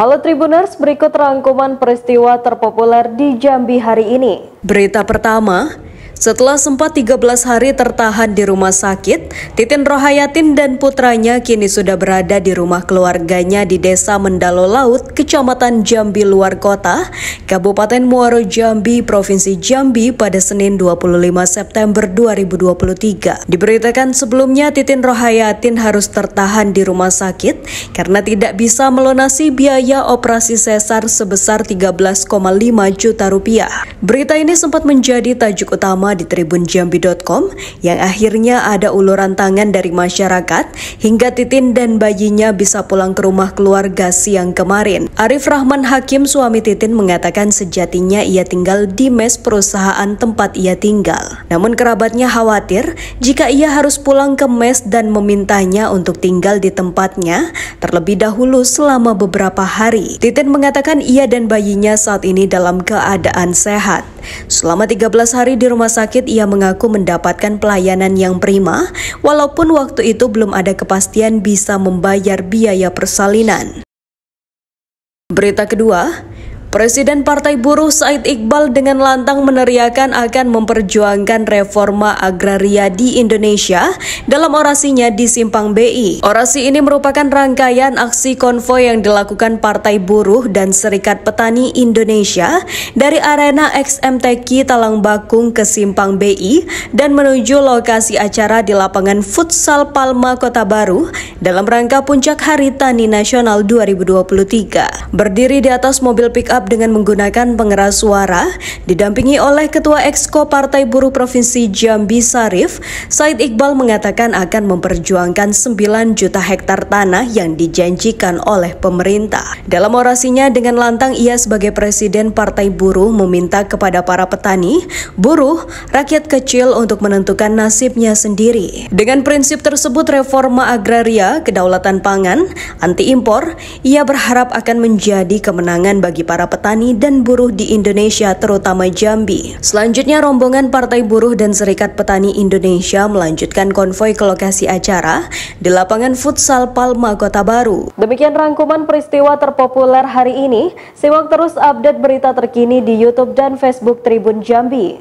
Halo Tribuners, berikut rangkuman peristiwa terpopuler di Jambi hari ini. Berita pertama, setelah sempat 13 hari tertahan di rumah sakit, Titin Rohayatin dan putranya kini sudah berada di rumah keluarganya di Desa Mendalo Laut, Kecamatan Jambi Luar Kota, Kabupaten Muaro Jambi, Provinsi Jambi pada Senin 25 September 2023. Diberitakan sebelumnya Titin Rohayatin harus tertahan di rumah sakit karena tidak bisa melunasi biaya operasi sesar sebesar 13,5 juta rupiah. Berita ini sempat menjadi tajuk utama di tribunjambi.com yang akhirnya ada uluran tangan dari masyarakat hingga Titin dan bayinya bisa pulang ke rumah keluarga siang kemarin. Arif Rahman Hakim suami Titin mengatakan sejatinya ia tinggal di mes perusahaan tempat ia tinggal. Namun kerabatnya khawatir jika ia harus pulang ke mes dan memintanya untuk tinggal di tempatnya terlebih dahulu selama beberapa hari. Titin mengatakan ia dan bayinya saat ini dalam keadaan sehat. Selama 13 hari di rumah sakit, ia mengaku mendapatkan pelayanan yang prima, walaupun waktu itu belum ada kepastian bisa membayar biaya persalinan. Berita kedua, Presiden Partai Buruh Said Iqbal dengan lantang meneriakan akan memperjuangkan reforma agraria di Indonesia dalam orasinya di Simpang BI. Orasi ini merupakan rangkaian aksi konvoi yang dilakukan Partai Buruh dan Serikat Petani Indonesia dari arena XMTQ Talang Bakung ke Simpang BI dan menuju lokasi acara di lapangan Futsal Palma Kota Baru dalam rangka puncak Hari Tani Nasional 2023. Berdiri di atas mobil pick up lengkap dengan menggunakan pengeras suara, didampingi oleh Ketua Exko Partai Buruh Provinsi Jambi Sarif, Said Iqbal mengatakan akan memperjuangkan 9 juta hektar tanah yang dijanjikan oleh pemerintah. Dalam orasinya dengan lantang ia sebagai Presiden Partai Buruh meminta kepada para petani, buruh, rakyat kecil untuk menentukan nasibnya sendiri. Dengan prinsip tersebut reforma agraria, kedaulatan pangan, anti impor, ia berharap akan menjadi kemenangan bagi para petani dan buruh di Indonesia terutama Jambi. Selanjutnya rombongan Partai Buruh dan Serikat Petani Indonesia melanjutkan konvoi ke lokasi acara di lapangan futsal Palma Kota Baru. Demikian rangkuman peristiwa terpopuler hari ini. Simak terus update berita terkini di YouTube dan Facebook Tribun Jambi.